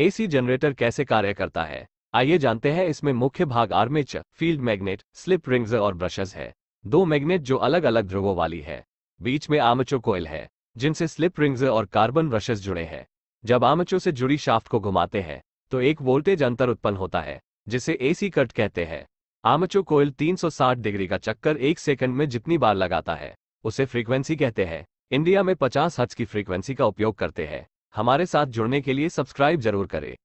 AC generator कैसे कार्य करता है आइए जानते हैं इसमें मुख्य भाग armature field magnet slip rings और ब्रशेस है दो मैग्नेट जो अलग अलग ध्रुवों वाली है बीच में आमचो कोयल है जिनसे स्लिप रिंग्स और कार्बन ब्रशेस जुड़े हैं जब आमचो से जुड़ी शाफ्ट को घुमाते हैं तो एक वोल्टेज अंतर उत्पन्न होता है जिसे एसी कट कहते हैं आमचो कोयल 360 डिग्री का चक्कर एक सेकंड में जितनी बार लगाता है उसे फ्रीक्वेंसी कहते हैं इंडिया में 50 हर्ट्ज की फ्रीक्वेंसी का उपयोग करते हैं हमारे साथ जुड़ने के लिए सब्सक्राइब जरूर करें